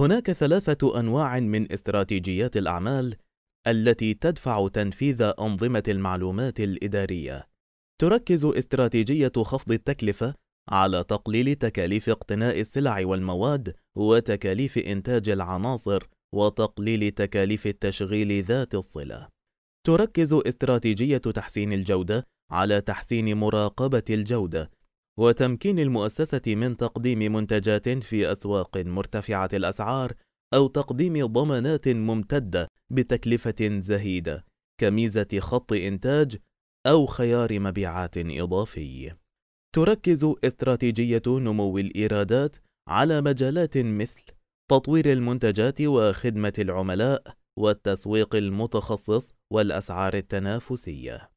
هناك ثلاثة أنواع من استراتيجيات الأعمال التي تدفع تنفيذ أنظمة المعلومات الإدارية. تركز استراتيجية خفض التكلفة على تقليل تكاليف اقتناء السلع والمواد وتكاليف إنتاج العناصر وتقليل تكاليف التشغيل ذات الصلة. تركز استراتيجية تحسين الجودة على تحسين مراقبة الجودة وتمكين المؤسسة من تقديم منتجات في أسواق مرتفعة الأسعار أو تقديم ضمانات ممتدة بتكلفة زهيدة كميزة خط إنتاج أو خيار مبيعات إضافي. تركز استراتيجية نمو الإيرادات على مجالات مثل تطوير المنتجات وخدمة العملاء والتسويق المتخصص والأسعار التنافسية.